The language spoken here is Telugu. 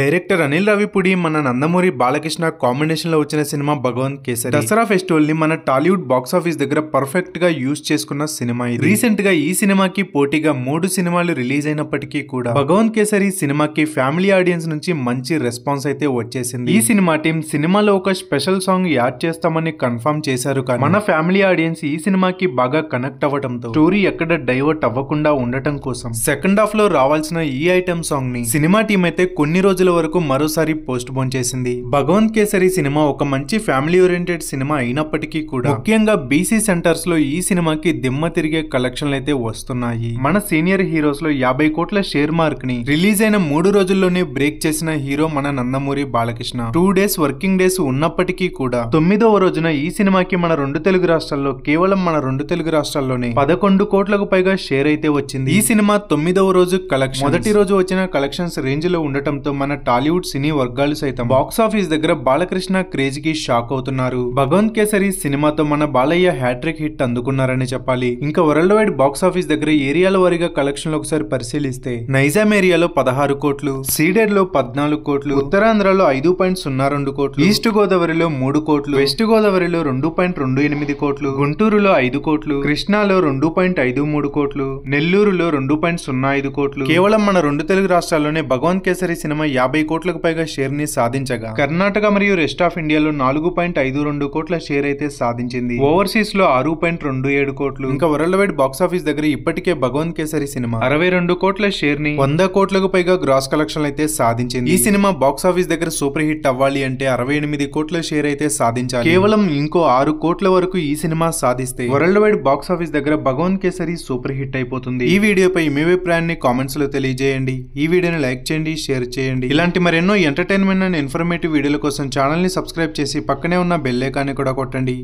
డైరెక్టర్ అనిల్ రావిపూడి మన నందమూరి బాలకృష్ణ కాంబినేషన్లో వచ్చిన సినిమా భగవంత్ కేసరి దసరా ఫెస్టివల్ని మన టాలీవుడ్ బాక్స్ ఆఫీస్ దగ్గర గా యూజ్ చేసుకున్న సినిమా ఇది గా ఈ సినిమాకి పోటీగా మూడు సినిమాలు రిలీజ్ అయినప్పటికీ కూడా భగవంత్ కేసరి సినిమాకి ఫ్యామిలీ ఆడియన్స్ నుంచి మంచి రెస్పాన్స్ అయితే వచ్చేసింది ఈ సినిమా టీం సినిమాలో ఒక స్పెషల్ సాంగ్ యాడ్ చేస్తామని కన్ఫర్మ్ చేశారు కానీ మన ఫ్యామిలీ ఆడియన్స్ ఈ సినిమాకి బాగా కనెక్ట్ అవ్వడంతో స్టోరీ ఎక్కడ డైవర్ట్ అవ్వకుండా ఉండటం కోసం సెకండ్ హాఫ్ లో రావాల్సిన ఈ ఐటమ్ సాంగ్ ని సినిమా టీం అయితే కొన్ని రోజులు విడుదల వరకు మరోసారి పోస్ట్ పోన్ చేసింది భగవంత్ కేసరి సినిమా ఒక మంచి ఫ్యామిలీ ఓరియంటెడ్ సినిమా అయినప్పటికీ కూడా ముఖ్యంగా బీసీ సెంటర్స్ లో ఈ సినిమాకి దిమ్మ తిరిగే కలెక్షన్లు అయితే వస్తున్నాయి మన సీనియర్ హీరోస్ లో యాభై కోట్ల షేర్ మార్క్ ని రిలీజ్ అయిన మూడు రోజుల్లోనే బ్రేక్ చేసిన హీరో మన Nandamuri Balakrishna two days working days ఉన్నప్పటికీ కూడా తొమ్మిదవ రోజున ఈ సినిమాకి మన రెండు తెలుగు రాష్ట్రాల్లో కేవలం మన రెండు తెలుగు రాష్ట్రాల్లోనే పదకొండు కోట్లకు పైగా షేర్ అయితే వచ్చింది ఈ సినిమా తొమ్మిదవ రోజు కలెక్షన్ మొదటి రోజు వచ్చిన కలెక్షన్స్ రేంజ్ లో ఉండటంతో మన టాలీవుడ్ సినీ వర్గాలు సైతం బాక్సాఫీస్ దగ్గర బాలకృష్ణ క్రేజ్ కి షాక్ అవుతున్నారు భగవంత్ కేసరి సినిమాతో మన బాలయ్య హ్యాట్రిక్ హిట్ అందుకున్నారని చెప్పాలి ఇంకా వరల్డ్ వైడ్ బాక్సాఫీస్ దగ్గర ఏరియాల వారీగా కలెక్షన్ ఒకసారి పరిశీలిస్తే నైజాం ఏరియాలో పదహారు కోట్లు సీడెడ్ లో పద్నాలుగు కోట్లు ఉత్తరాంధ్రలో ఐదు పాయింట్ సున్నా రెండు కోట్లు ఈస్ట్ గోదావరిలో మూడు కోట్లు వెస్ట్ గోదావరిలో రెండు పాయింట్ రెండు ఎనిమిది కోట్లు గుంటూరులో ఐదు కోట్లు కృష్ణాలో రెండు పాయింట్ ఐదు మూడు కోట్లు నెల్లూరులో రెండు పాయింట్ సున్నా ఐదు కోట్లు కేవలం మన రెండు తెలుగు రాష్ట్రాల్లోనే భగవంత్ కేసరి సినిమా యాభై కోట్లకు పైగా షేర్ ని సాధించగా కర్ణాటక మరియు రెస్ట్ ఆఫ్ ఇండియాలో నాలుగు పాయింట్ ఐదు రెండు కోట్ల షేర్ అయితే సాధించింది ఓవర్సీస్ లో ఆరు పాయింట్ రెండు ఏడు కోట్లు ఇంకా వరల్డ్ వైడ్ బాక్స్ ఆఫీస్ దగ్గర ఇప్పటికే భగవంత్ కేసరి సినిమా అరవై రెండు కోట్ల షేర్ ని వంద కోట్లకు పైగా గ్రాస్ కలెక్షన్ అయితే సాధించింది ఈ సినిమా బాక్స్ ఆఫీస్ దగ్గర సూపర్ హిట్ అవ్వాలి అంటే అరవై ఎనిమిది కోట్ల షేర్ అయితే సాధించాలి కేవలం ఇంకో ఆరు కోట్ల వరకు ఈ సినిమా సాధిస్తే వరల్డ్ వైడ్ బాక్స్ ఆఫీస్ దగ్గర భగవంత్ కేసరి సూపర్ హిట్ అయిపోతుంది ఈ వీడియోపై మీ అభిప్రాయాన్ని కామెంట్స్ లో తెలియజేయండి ఈ వీడియోని లైక్ చేయండి షేర్ చేయండి ఇలాంటి మరెన్నో ఎంటర్టైన్మెంట్ అండ్ ఇన్ఫర్మేటివ్ వీడియోల కోసం ఛానల్ని సబ్స్క్రైబ్ చేసి పక్కనే ఉన్న బెల్ కూడా కొట్టండి